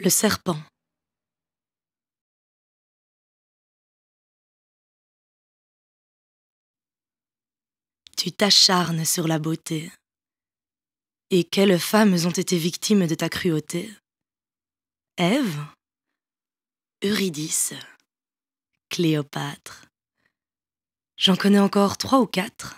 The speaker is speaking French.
Le serpent. Tu t'acharnes sur la beauté. Et quelles femmes ont été victimes de ta cruauté Ève Eurydice Cléopâtre J'en connais encore trois ou quatre.